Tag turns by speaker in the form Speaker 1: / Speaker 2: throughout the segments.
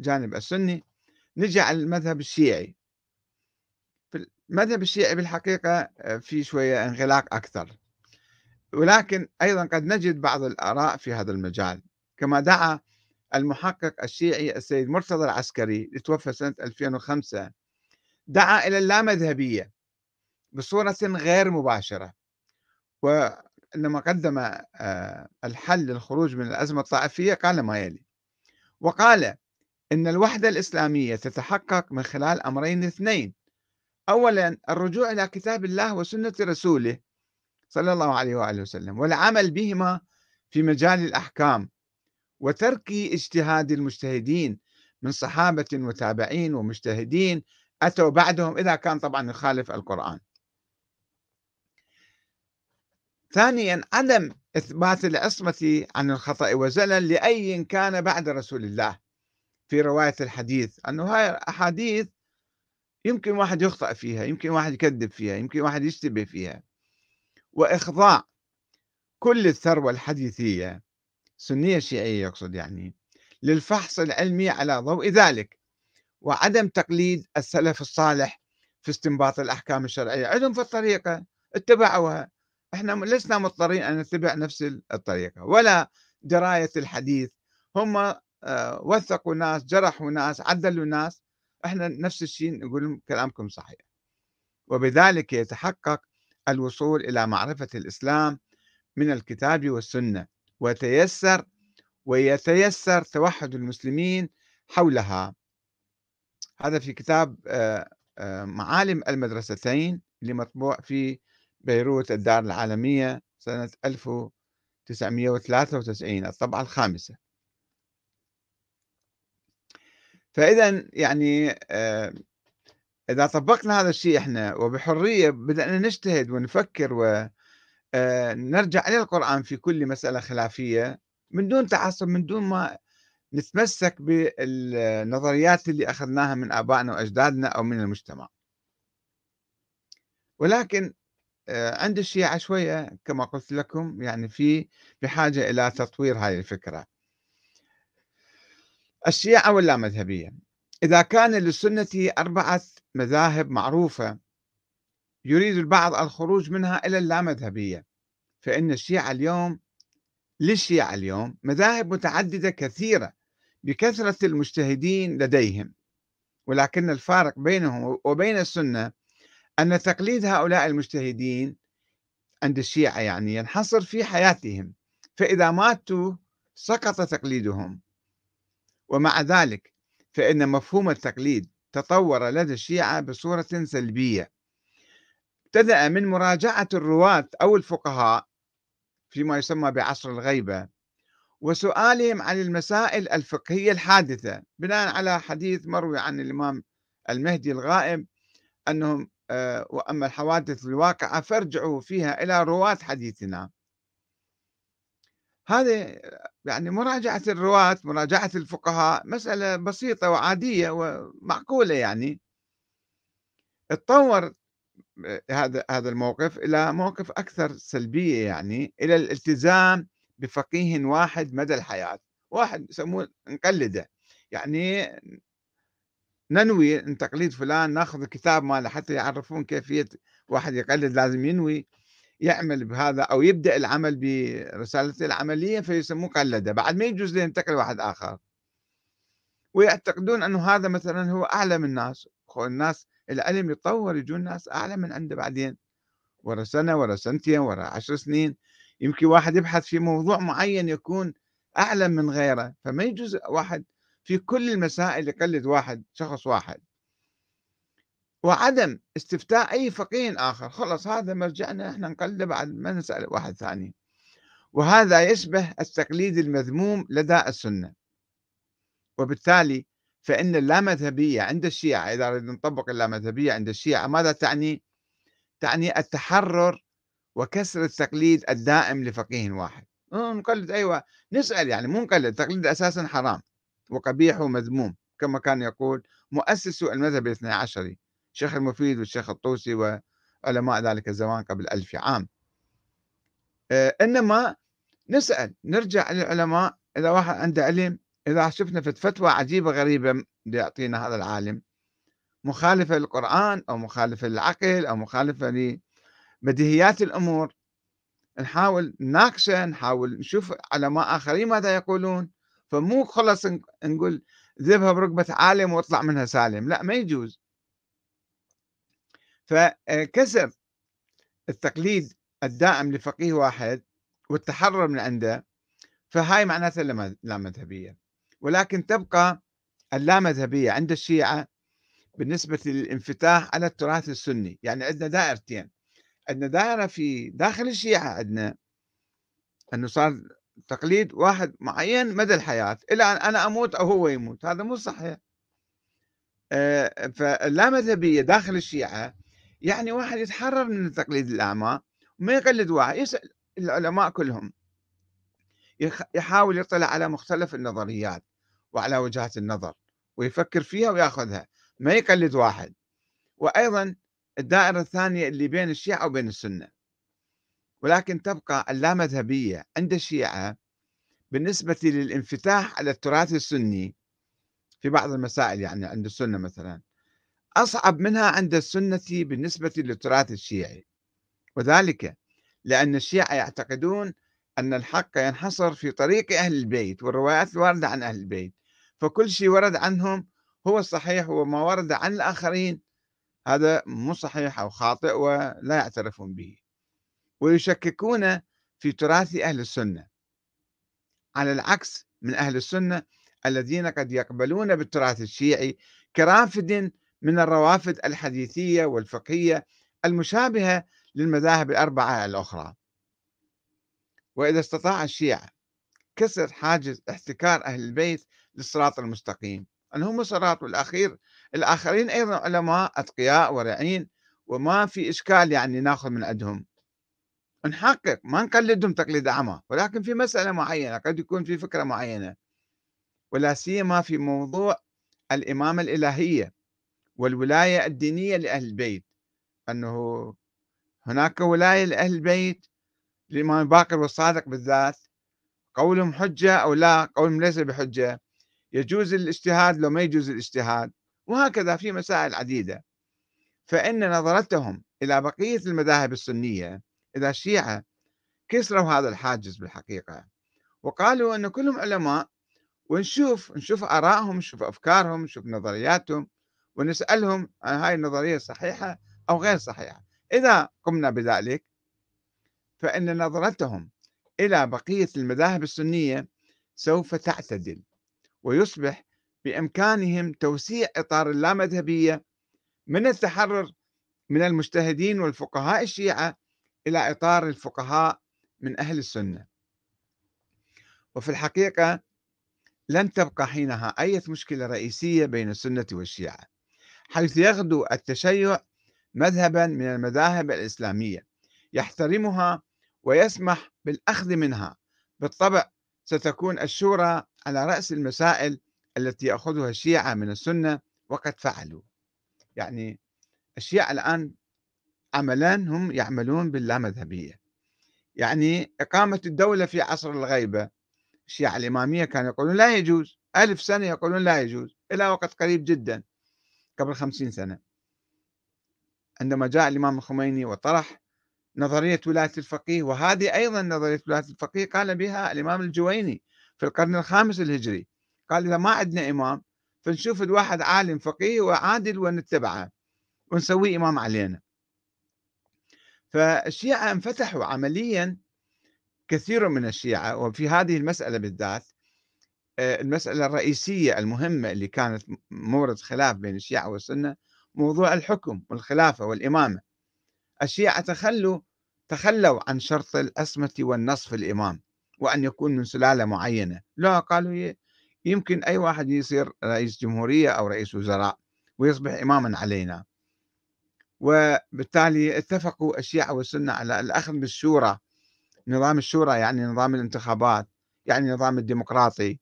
Speaker 1: الجانب السني نجي على المذهب الشيعي المذهب الشيعي بالحقيقة آه، في شوية انغلاق أكثر ولكن أيضا قد نجد بعض الآراء في هذا المجال كما دعا المحقق الشيعي السيد مرتضى العسكري لتوفى سنة 2005 دعا إلى اللامذهبية بصورة غير مباشرة وعندما قدم آه، الحل للخروج من الأزمة الطائفية قال ما يلي وقال أن الوحدة الإسلامية تتحقق من خلال أمرين اثنين أولا الرجوع إلى كتاب الله وسنة رسوله صلى الله عليه وآله وسلم والعمل بهما في مجال الأحكام وترك اجتهاد المجتهدين من صحابة وتابعين ومجتهدين أتوا بعدهم إذا كان طبعا يخالف القرآن ثانيا عدم إثبات العصمة عن الخطأ وزلل لأي كان بعد رسول الله في رواية الحديث أنه هاي أحاديث يمكن واحد يخطأ فيها يمكن واحد يكذب فيها يمكن واحد يشتبه فيها وإخضاع كل الثروة الحديثية سنية شيعية يقصد يعني للفحص العلمي على ضوء ذلك وعدم تقليد السلف الصالح في استنباط الأحكام الشرعية عندهم في الطريقة اتبعوها احنا لسنا مضطرين أن نتبع نفس الطريقة ولا دراية الحديث هم آه، وثقوا ناس جرحوا ناس عدلوا ناس احنا نفس الشيء نقول لهم كلامكم صحيح وبذلك يتحقق الوصول الى معرفه الاسلام من الكتاب والسنه وتيسر ويتيسر توحد المسلمين حولها هذا في كتاب آه، آه، معالم المدرستين اللي مطبوع في بيروت الدار العالميه سنه 1993 الطبعه الخامسه فاذا يعني آه، اذا طبقنا هذا الشيء احنا وبحريه بدانا نجتهد ونفكر ونرجع آه، الى القران في كل مساله خلافيه من دون تعصب من دون ما نتمسك بالنظريات اللي اخذناها من ابائنا واجدادنا او من المجتمع. ولكن آه، عند الشيعة شوية كما قلت لكم يعني في بحاجة إلى تطوير هذه الفكرة الشيعة واللامذهبية إذا كان للسنة أربعة مذاهب معروفة يريد البعض الخروج منها إلى اللامذهبية فإن الشيعة اليوم للشيعة اليوم مذاهب متعددة كثيرة بكثرة المجتهدين لديهم ولكن الفارق بينهم وبين السنة أن تقليد هؤلاء المجتهدين عند الشيعة يعني ينحصر في حياتهم فإذا ماتوا سقط تقليدهم ومع ذلك فإن مفهوم التقليد تطور لدى الشيعة بصورة سلبية ابتدأ من مراجعة الرواة أو الفقهاء فيما يسمى بعصر الغيبة وسؤالهم عن المسائل الفقهية الحادثة بناء على حديث مروي عن الإمام المهدي الغائب أنهم آه، وأما الحوادث الواقعة فارجعوا فيها إلى رواة حديثنا هذا يعني مراجعة الرواة مراجعة الفقهاء مسألة بسيطة وعادية ومعقولة يعني اتطور هذا هذا الموقف إلى موقف أكثر سلبية يعني إلى الالتزام بفقيه واحد مدى الحياة واحد يسموه نقلده يعني ننوي تقليد فلان ناخذ الكتاب ماله حتى يعرفون كيفية واحد يقلد لازم ينوي يعمل بهذا او يبدا العمل برسالته العمليه فيسموه قلده بعد ما يجوز ينتقل واحد اخر ويعتقدون انه هذا مثلا هو اعلى من الناس الناس العلم يتطور يجون ناس اعلى من عنده بعدين ورا سنه ورا سنتين ورا عشر سنين يمكن واحد يبحث في موضوع معين يكون اعلم من غيره فما يجوز واحد في كل المسائل يقلد واحد شخص واحد وعدم استفتاء أي فقيه آخر خلص هذا مرجعنا احنا نقلب بعد ما نسأل واحد ثاني وهذا يشبه التقليد المذموم لدى السنة وبالتالي فإن اللامذهبية عند الشيعة إذا أردنا نطبق اللامذهبية عند الشيعة ماذا تعني؟ تعني التحرر وكسر التقليد الدائم لفقيه واحد آه، نقلد أيوة نسأل يعني مو نقلد التقليد أساسا حرام وقبيح ومذموم كما كان يقول مؤسس المذهب الاثنى عشري الشيخ المفيد والشيخ الطوسي وعلماء ذلك الزمان قبل ألف عام آه، إنما نسأل نرجع للعلماء إذا واحد عنده علم إذا شفنا في فتوى عجيبة غريبة يعطينا هذا العالم مخالفة للقرآن أو مخالفة للعقل أو مخالفة لبديهيات الأمور نحاول نناقشه نحاول نشوف علماء آخرين ماذا يقولون فمو خلص نقول ذبها بركبة عالم واطلع منها سالم لا ما يجوز فكسر التقليد الداعم لفقيه واحد والتحرر من عنده فهاي معناتها اللامذهبية ولكن تبقى اللامذهبية عند الشيعة بالنسبة للانفتاح على التراث السني يعني عندنا دائرتين عندنا دائرة في داخل الشيعة عندنا أنه صار تقليد واحد معين مدى الحياة إلى أن أنا أموت أو هو يموت هذا مو صحيح آه، فاللامذهبية داخل الشيعة يعني واحد يتحرر من تقليد الأعمى وما يقلد واحد يسأل العلماء كلهم يحاول يطلع على مختلف النظريات وعلى وجهات النظر ويفكر فيها وياخذها ما يقلد واحد وأيضا الدائرة الثانية اللي بين الشيعة وبين السنة ولكن تبقى اللامذهبية عند الشيعة بالنسبة للانفتاح على التراث السني في بعض المسائل يعني عند السنة مثلا أصعب منها عند السنة بالنسبة للتراث الشيعي وذلك لأن الشيعة يعتقدون أن الحق ينحصر في طريق أهل البيت والروايات الواردة عن أهل البيت فكل شيء ورد عنهم هو الصحيح وما ورد عن الآخرين هذا مو صحيح أو خاطئ ولا يعترفون به ويشككون في تراث أهل السنة على العكس من أهل السنة الذين قد يقبلون بالتراث الشيعي كرافد من الروافد الحديثية والفقهية المشابهة للمذاهب الأربعة الأخرى وإذا استطاع الشيعة كسر حاجز احتكار أهل البيت للصراط المستقيم أن هم الصراط والأخير الآخرين أيضا علماء أتقياء ورعين وما في إشكال يعني ناخذ من عندهم نحقق ما نقلدهم تقليد أعمى ولكن في مسألة معينة قد يكون في فكرة معينة ولا سيما في موضوع الإمامة الإلهية والولاية الدينية لأهل البيت أنه هناك ولاية لأهل البيت الإمام باقر والصادق بالذات قولهم حجة أو لا قولهم ليس بحجة يجوز الاجتهاد لو ما يجوز الاجتهاد وهكذا في مسائل عديدة فإن نظرتهم إلى بقية المذاهب السنية إلى الشيعة كسروا هذا الحاجز بالحقيقة وقالوا أن كلهم علماء ونشوف نشوف آرائهم نشوف أفكارهم نشوف نظرياتهم ونسألهم عن هاي النظرية صحيحة أو غير صحيحة إذا قمنا بذلك فإن نظرتهم إلى بقية المذاهب السنية سوف تعتدل ويصبح بإمكانهم توسيع إطار اللامذهبية من التحرر من المجتهدين والفقهاء الشيعة إلى إطار الفقهاء من أهل السنة وفي الحقيقة لن تبقى حينها أي مشكلة رئيسية بين السنة والشيعة حيث يغدو التشيع مذهبا من المذاهب الإسلامية يحترمها ويسمح بالأخذ منها بالطبع ستكون الشورى على رأس المسائل التي يأخذها الشيعة من السنة وقد فعلوا يعني الشيعة الآن عملا هم يعملون باللامذهبية يعني إقامة الدولة في عصر الغيبة الشيعة الإمامية كانوا يقولون لا يجوز ألف سنة يقولون لا يجوز إلى وقت قريب جدا قبل خمسين سنة عندما جاء الإمام الخميني وطرح نظرية ولاية الفقيه وهذه أيضا نظرية ولاية الفقيه قال بها الإمام الجويني في القرن الخامس الهجري قال إذا ما عندنا إمام فنشوف الواحد عالم فقيه وعادل ونتبعه ونسويه إمام علينا فالشيعة انفتحوا عمليا كثير من الشيعة وفي هذه المسألة بالذات آه، المسألة الرئيسية المهمة اللي كانت مورد خلاف بين الشيعة والسنة موضوع الحكم والخلافة والإمامة الشيعة تخلوا تخلوا عن شرط الأسمة والنصف الإمام وأن يكون من سلالة معينة لا قالوا يمكن أي واحد يصير رئيس جمهورية أو رئيس وزراء ويصبح إماما علينا وبالتالي اتفقوا الشيعة والسنة على الأخذ بالشورى نظام الشورى يعني نظام الانتخابات يعني نظام الديمقراطي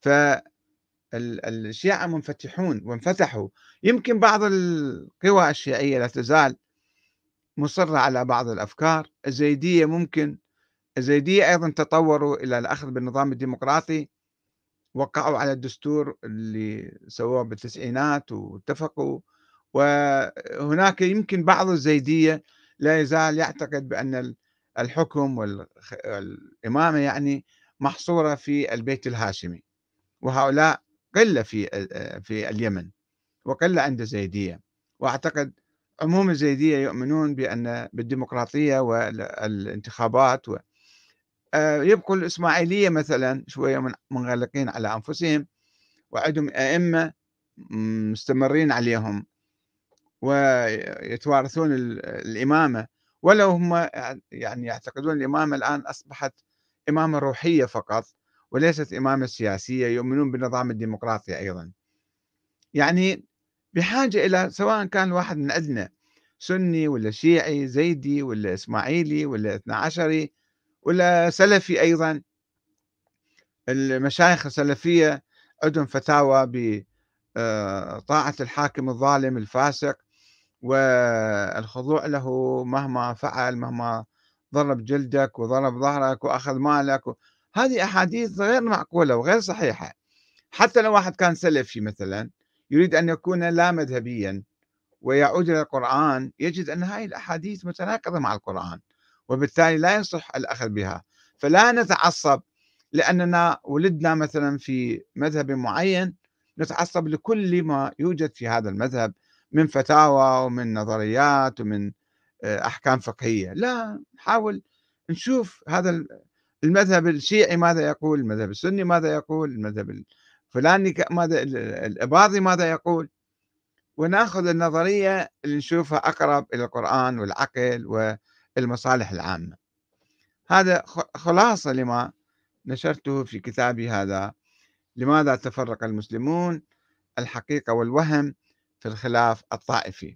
Speaker 1: فالشيعة منفتحون وانفتحوا يمكن بعض القوى الشيعية لا تزال مصرة على بعض الأفكار الزيدية ممكن الزيدية أيضا تطوروا إلى الأخذ بالنظام الديمقراطي وقعوا على الدستور اللي سووه بالتسعينات واتفقوا وهناك يمكن بعض الزيدية لا يزال يعتقد بأن الحكم والإمامة يعني محصورة في البيت الهاشمي وهؤلاء قلة في آه، في اليمن وقلة عند الزيدية وأعتقد عموم الزيدية يؤمنون بأن بالديمقراطية والانتخابات و آه، يبقوا الإسماعيلية مثلا شوية منغلقين على أنفسهم وعندهم أئمة مستمرين عليهم ويتوارثون الإمامة ولو هم يعني يعتقدون الإمامة الآن أصبحت إمامة روحية فقط وليست إمامة سياسية يؤمنون بالنظام الديمقراطي أيضا يعني بحاجة إلى سواء كان واحد من عندنا سني ولا شيعي زيدي ولا إسماعيلي ولا إثنى عشري ولا سلفي أيضا المشايخ السلفية عندهم فتاوى بطاعة آه، الحاكم الظالم الفاسق والخضوع له مهما فعل مهما ضرب جلدك وضرب ظهرك وأخذ مالك هذه أحاديث غير معقولة وغير صحيحة حتى لو واحد كان سلفي مثلا يريد أن يكون لا مذهبيا ويعود إلى القرآن يجد أن هذه الأحاديث متناقضة مع القرآن وبالتالي لا يصح الأخذ بها فلا نتعصب لأننا ولدنا مثلا في مذهب معين نتعصب لكل ما يوجد في هذا المذهب من فتاوى ومن نظريات ومن آه، أحكام فقهية لا نحاول نشوف هذا المذهب الشيعي ماذا يقول المذهب السني ماذا يقول المذهب الفلاني ماذا الاباضي ماذا يقول وناخذ النظريه اللي نشوفها اقرب الى القران والعقل والمصالح العامه هذا خلاصه لما نشرته في كتابي هذا لماذا تفرق المسلمون الحقيقه والوهم في الخلاف الطائفي